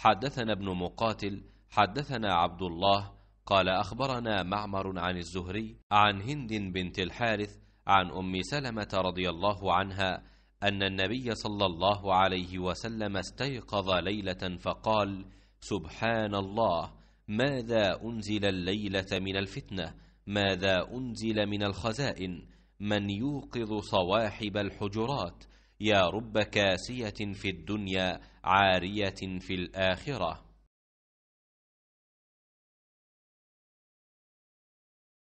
حدثنا ابن مقاتل حدثنا عبد الله قال اخبرنا معمر عن الزهري عن هند بنت الحارث عن ام سلمه رضي الله عنها ان النبي صلى الله عليه وسلم استيقظ ليله فقال سبحان الله ماذا انزل الليله من الفتنه ماذا انزل من الخزائن من يوقظ صواحب الحجرات يا رب كاسيه في الدنيا عاريه في الاخره